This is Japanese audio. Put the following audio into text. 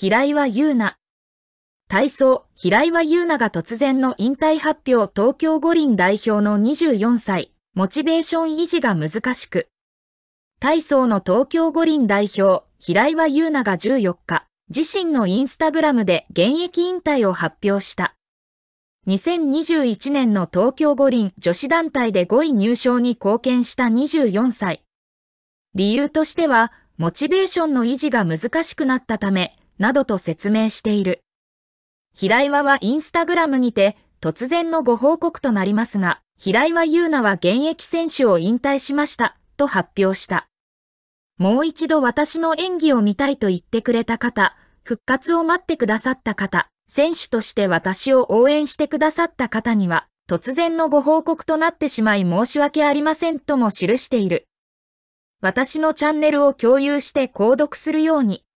平岩優奈。体操、平岩優奈が突然の引退発表東京五輪代表の24歳、モチベーション維持が難しく。体操の東京五輪代表、平岩優奈が14日、自身のインスタグラムで現役引退を発表した。2021年の東京五輪女子団体で5位入賞に貢献した24歳。理由としては、モチベーションの維持が難しくなったため、などと説明している。平岩はインスタグラムにて、突然のご報告となりますが、平岩優奈は現役選手を引退しました、と発表した。もう一度私の演技を見たいと言ってくれた方、復活を待ってくださった方、選手として私を応援してくださった方には、突然のご報告となってしまい申し訳ありませんとも記している。私のチャンネルを共有して購読するように、